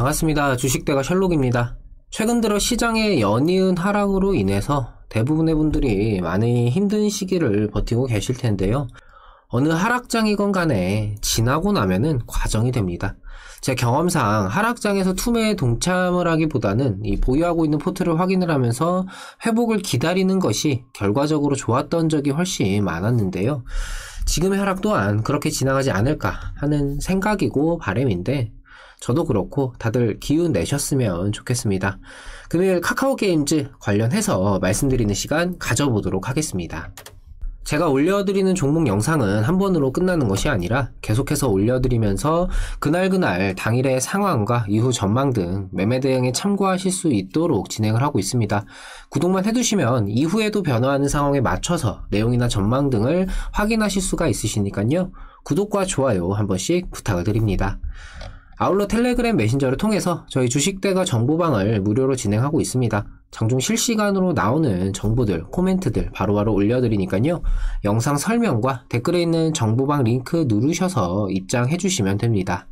반갑습니다. 주식대가 셜록입니다. 최근 들어 시장의 연이은 하락으로 인해서 대부분의 분들이 많이 힘든 시기를 버티고 계실 텐데요. 어느 하락장이건 간에 지나고 나면은 과정이 됩니다. 제 경험상 하락장에서 투매에 동참을 하기보다는 이 보유하고 있는 포트를 확인을 하면서 회복을 기다리는 것이 결과적으로 좋았던 적이 훨씬 많았는데요. 지금의 하락 또한 그렇게 지나가지 않을까 하는 생각이고 바램인데 저도 그렇고 다들 기운 내셨으면 좋겠습니다. 금일 카카오 게임즈 관련해서 말씀드리는 시간 가져보도록 하겠습니다. 제가 올려드리는 종목 영상은 한 번으로 끝나는 것이 아니라 계속해서 올려드리면서 그날그날 당일의 상황과 이후 전망 등 매매 대응에 참고하실 수 있도록 진행을 하고 있습니다. 구독만 해두시면 이후에도 변화하는 상황에 맞춰서 내용이나 전망 등을 확인하실 수가 있으시니까요. 구독과 좋아요 한 번씩 부탁을 드립니다. 아울러 텔레그램 메신저를 통해서 저희 주식대가 정보방을 무료로 진행하고 있습니다. 장중 실시간으로 나오는 정보들, 코멘트들 바로바로 올려드리니까요. 영상 설명과 댓글에 있는 정보방 링크 누르셔서 입장해주시면 됩니다.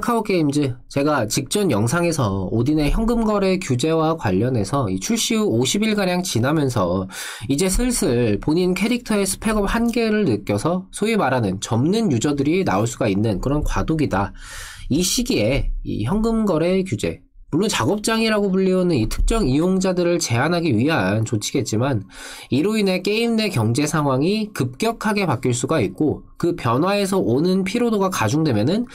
카카오게임즈 제가 직전 영상에서 오딘의 현금 거래 규제와 관련해서 출시 후 50일가량 지나면서 이제 슬슬 본인 캐릭터의 스펙업 한계를 느껴서 소위 말하는 접는 유저들이 나올 수가 있는 그런 과도기다. 이 시기에 이 현금 거래 규제 물론 작업장이라고 불리우는 이 특정 이용자들을 제한하기 위한 조치겠지만 이로 인해 게임 내 경제 상황이 급격하게 바뀔 수가 있고 그 변화에서 오는 피로도가 가중되면은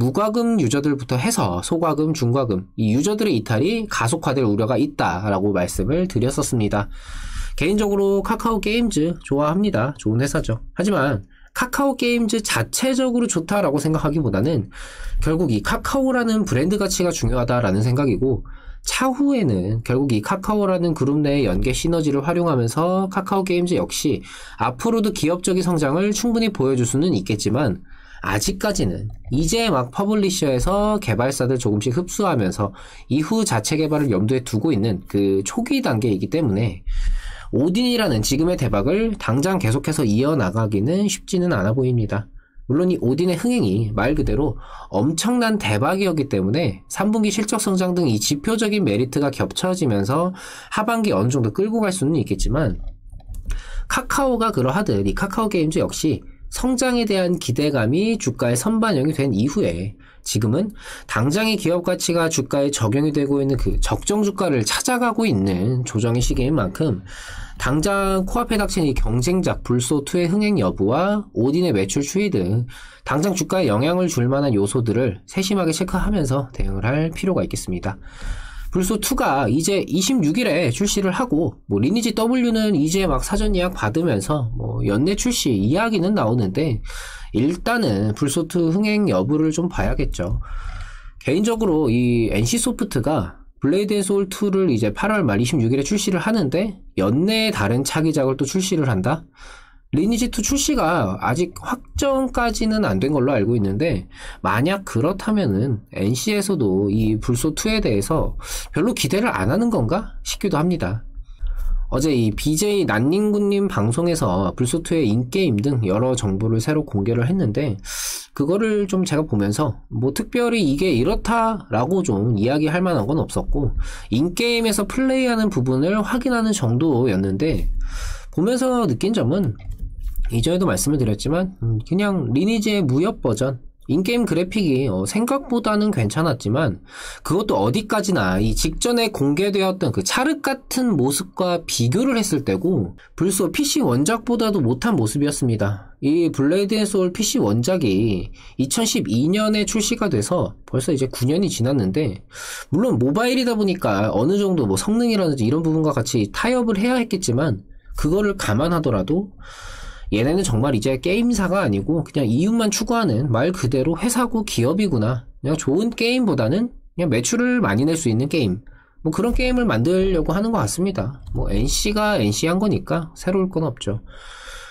무과금 유저들부터 해서 소과금, 중과금 이 유저들의 이탈이 가속화될 우려가 있다라고 말씀을 드렸었습니다. 개인적으로 카카오 게임즈 좋아합니다. 좋은 회사죠. 하지만 카카오 게임즈 자체적으로 좋다라고 생각하기보다는 결국 이 카카오라는 브랜드 가치가 중요하다라는 생각이고 차후에는 결국 이 카카오라는 그룹 내의 연계 시너지를 활용하면서 카카오 게임즈 역시 앞으로도 기업적인 성장을 충분히 보여줄 수는 있겠지만 아직까지는 이제 막 퍼블리셔에서 개발사들 조금씩 흡수하면서 이후 자체 개발을 염두에 두고 있는 그 초기 단계이기 때문에 오딘이라는 지금의 대박을 당장 계속해서 이어나가기는 쉽지는 않아 보입니다. 물론 이 오딘의 흥행이 말 그대로 엄청난 대박이었기 때문에 3분기 실적 성장 등 이 지표적인 메리트가 겹쳐지면서 하반기 어느 정도 끌고 갈 수는 있겠지만 카카오가 그러하듯 이 카카오 게임즈 역시 성장에 대한 기대감이 주가에 선반영이 된 이후에 지금은 당장의 기업 가치가 주가에 적용이 되고 있는 그 적정 주가를 찾아가고 있는 조정의 시기인 만큼 당장 코앞에 닥친 이 경쟁작 불소2의 흥행 여부와 오딘의 매출 추이 등 당장 주가에 영향을 줄 만한 요소들을 세심하게 체크하면서 대응을 할 필요가 있겠습니다. 불소2가 이제 26일에 출시를 하고 뭐 리니지 W는 이제 막 사전 예약 받으면서 뭐 연내 출시 이야기는 나오는데 일단은 불소2 흥행 여부를 좀 봐야겠죠. 개인적으로 이 NC소프트가 블레이드 앤 소울 2를 이제 8월 말 26일에 출시를 하는데 연내에 다른 차기작을 또 출시를 한다? 리니지2 출시가 아직 확정까지는 안 된 걸로 알고 있는데 만약 그렇다면은 NC에서도 이 불소2에 대해서 별로 기대를 안 하는 건가 싶기도 합니다. 어제 이 BJ 난닝군님 방송에서 불소트의 인게임 등 여러 정보를 새로 공개를 했는데 그거를 좀 제가 보면서 뭐 특별히 이게 이렇다라고 좀 이야기할 만한 건 없었고 인게임에서 플레이하는 부분을 확인하는 정도였는데 보면서 느낀 점은 이전에도 말씀을 드렸지만 음, 그냥 리니지의 무협 버전 인게임 그래픽이 어, 생각보다는 괜찮았지만 그것도 어디까지나 이 직전에 공개되었던 그 차륵 같은 모습과 비교를 했을 때고 불소 PC 원작보다도 못한 모습이었습니다. 이 블레이드 앤 소울 PC 원작이 2012년에 출시가 돼서 벌써 이제 9년이 지났는데 물론 모바일이다 보니까 어느 정도 뭐 성능이라든지 이런 부분과 같이 타협을 해야 했겠지만 그거를 감안하더라도 얘네는 정말 이제 게임사가 아니고 그냥 이윤만 추구하는 말 그대로 회사고 기업이구나. 그냥 좋은 게임보다는 그냥 매출을 많이 낼 수 있는 게임. 뭐 그런 게임을 만들려고 하는 것 같습니다. 뭐 NC가 NC 한 거니까 새로울 건 없죠.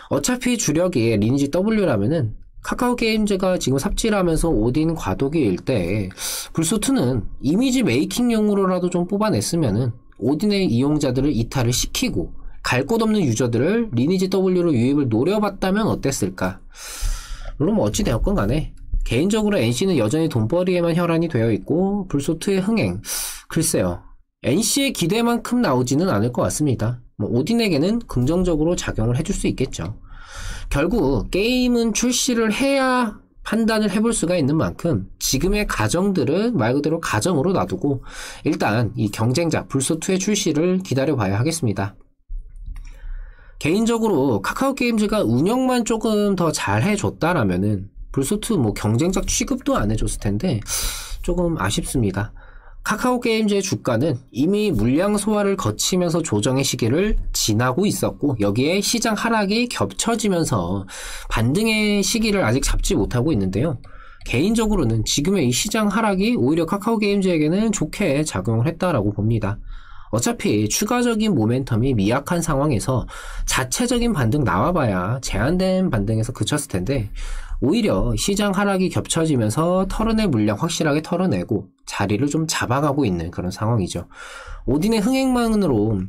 어차피 주력이 리니지 W라면은 카카오 게임즈가 지금 삽질하면서 오딘 과도기일 때 불소트는 이미지 메이킹용으로라도 좀 뽑아냈으면은 오딘의 이용자들을 이탈을 시키고 갈곳 없는 유저들을 리니지 W로 유입을 노려봤다면 어땠을까? 물론 뭐 어찌되었건 간에 개인적으로 NC는 여전히 돈벌이에만 혈안이 되어 있고 불소트의 흥행 글쎄요 NC의 기대만큼 나오지는 않을 것 같습니다. 뭐 오딘에게는 긍정적으로 작용을 해줄 수 있겠죠. 결국 게임은 출시를 해야 판단을 해볼 수가 있는 만큼 지금의 가정들은 말 그대로 가정으로 놔두고 일단 이 경쟁작 불소2의 출시를 기다려봐야 하겠습니다. 개인적으로 카카오 게임즈가 운영만 조금 더잘 해줬다라면은 불소트 뭐 경쟁작 취급도 안 해줬을 텐데 조금 아쉽습니다. 카카오 게임즈의 주가는 이미 물량 소화를 거치면서 조정의 시기를 지나고 있었고 여기에 시장 하락이 겹쳐지면서 반등의 시기를 아직 잡지 못하고 있는데요. 개인적으로는 지금의 이 시장 하락이 오히려 카카오 게임즈에게는 좋게 작용을 했다라고 봅니다. 어차피 추가적인 모멘텀이 미약한 상황에서 자체적인 반등 나와봐야 제한된 반등에서 그쳤을 텐데 오히려 시장 하락이 겹쳐지면서 털어낼 물량 확실하게 털어내고 자리를 좀 잡아가고 있는 그런 상황이죠. 오딘의 흥행만으로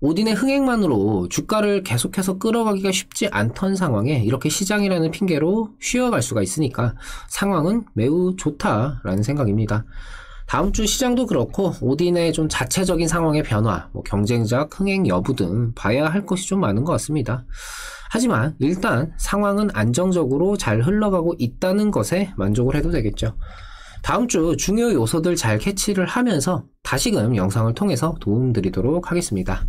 오딘의 흥행만으로 주가를 계속해서 끌어가기가 쉽지 않던 상황에 이렇게 시장이라는 핑계로 쉬어갈 수가 있으니까 상황은 매우 좋다라는 생각입니다. 다음 주 시장도 그렇고 오딘의 좀 자체적인 상황의 변화, 뭐 경쟁자 흥행 여부 등 봐야 할 것이 좀 많은 것 같습니다. 하지만 일단 상황은 안정적으로 잘 흘러가고 있다는 것에 만족을 해도 되겠죠. 다음 주 중요 요소들 잘 캐치를 하면서 다시금 영상을 통해서 도움드리도록 하겠습니다.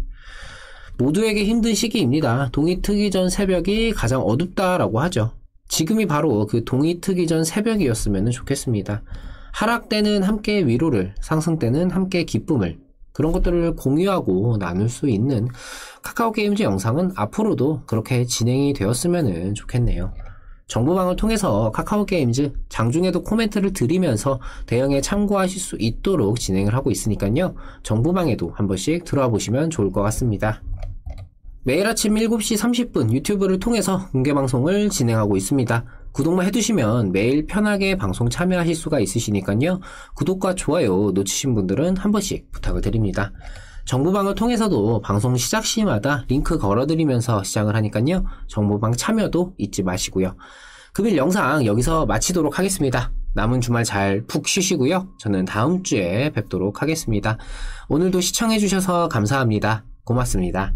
모두에게 힘든 시기입니다. 동이 트기 전 새벽이 가장 어둡다라고 하죠. 지금이 바로 그 동이 트기 전 새벽이었으면 좋겠습니다. 하락 때는 함께 위로를, 상승 때는 함께 기쁨을, 그런 것들을 공유하고 나눌 수 있는 카카오 게임즈 영상은 앞으로도 그렇게 진행이 되었으면 좋겠네요. 정보방을 통해서 카카오 게임즈 장중에도 코멘트를 드리면서 대응에 참고하실 수 있도록 진행을 하고 있으니까요. 정보방에도 한 번씩 들어와 보시면 좋을 것 같습니다. 매일 아침 7시 30분 유튜브를 통해서 공개 방송을 진행하고 있습니다. 구독만 해두시면 매일 편하게 방송 참여하실 수가 있으시니까요. 구독과 좋아요 놓치신 분들은 한 번씩 부탁을 드립니다. 정보방을 통해서도 방송 시작 시마다 링크 걸어드리면서 시작을 하니까요. 정보방 참여도 잊지 마시고요. 금일 영상 여기서 마치도록 하겠습니다. 남은 주말 잘 푹 쉬시고요. 저는 다음 주에 뵙도록 하겠습니다. 오늘도 시청해주셔서 감사합니다. 고맙습니다.